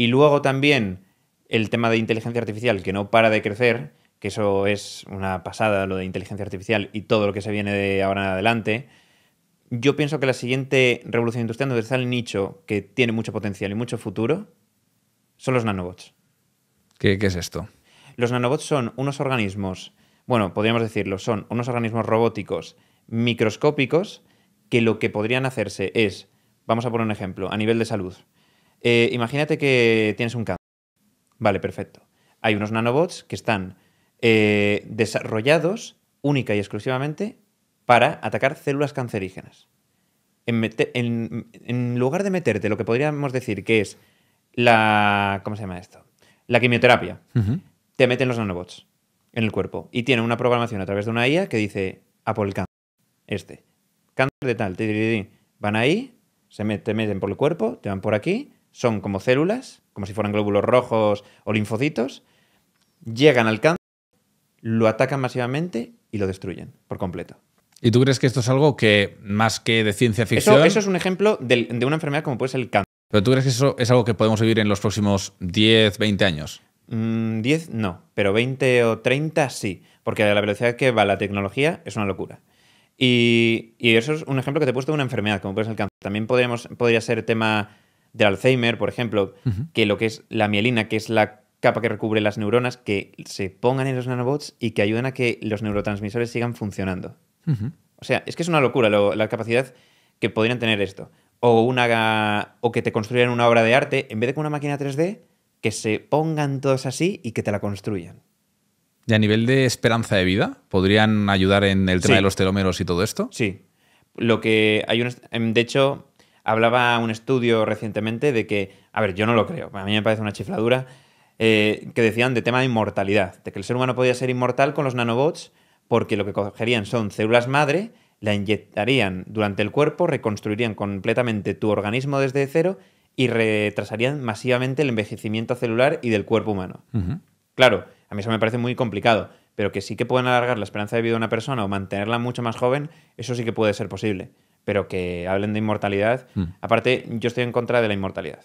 Y luego también el tema de inteligencia artificial que no para de crecer, que eso es una pasada lo de inteligencia artificial y todo lo que se viene de ahora en adelante. Yo pienso que la siguiente revolución industrial donde está el nicho que tiene mucho potencial y mucho futuro son los nanobots. ¿Qué, qué es esto? Los nanobots son unos organismos, bueno, podríamos decirlo, son unos organismos robóticos microscópicos que lo que podrían hacerse es, vamos a poner un ejemplo, a nivel de salud, eh, imagínate que tienes un cáncer. Vale, perfecto. Hay unos nanobots que están eh, desarrollados única y exclusivamente para atacar células cancerígenas. En, lugar de meterte lo que podríamos decir que es la. ¿Cómo se llama esto? La quimioterapia. Te meten los nanobots en el cuerpo y tienen una programación a través de una IA que dice: ah, el cáncer. Este. Cáncer de tal. Van ahí, se te meten por el cuerpo, te van por aquí, son como células, como si fueran glóbulos rojos o linfocitos, llegan al cáncer, lo atacan masivamente y lo destruyen por completo. ¿Y tú crees que esto es algo que, más que de ciencia ficción... Eso, es un ejemplo de, una enfermedad como puede ser el cáncer. ¿Pero tú crees que eso es algo que podemos vivir en los próximos 10, 20 años? 10 mm, no, pero 20 o 30 sí, porque a la velocidad que va la tecnología es una locura. Y, eso es un ejemplo que te he puesto de una enfermedad, como puede ser el cáncer. También podría ser tema del Alzheimer, por ejemplo, que lo que es la mielina, que es la capa que recubre las neuronas, que se pongan en los nanobots y que ayuden a que los neurotransmisores sigan funcionando. O sea, es que es una locura la capacidad que podrían tener esto. O, una, o que te construyan una obra de arte, en vez de con una máquina 3D, que se pongan todos así y que te la construyan. ¿Y a nivel de esperanza de vida? ¿Podrían ayudar en el tema de los telómeros y todo esto? Sí. Lo que hay un, em, de hecho, hablaba un estudio recientemente de que, a ver, yo no lo creo, a mí me parece una chifladura, eh, que decían de tema de inmortalidad, de que el ser humano podía ser inmortal con los nanobots porque lo que cogerían son células madre, la inyectarían durante el cuerpo, reconstruirían completamente tu organismo desde cero y retrasarían masivamente el envejecimiento celular y del cuerpo humano. Claro, a mí eso me parece muy complicado, pero que sí que pueden alargar la esperanza de vida de una persona o mantenerla mucho más joven, eso sí que puede ser posible pero que hablen de inmortalidad. Mm. Aparte, yo estoy en contra de la inmortalidad.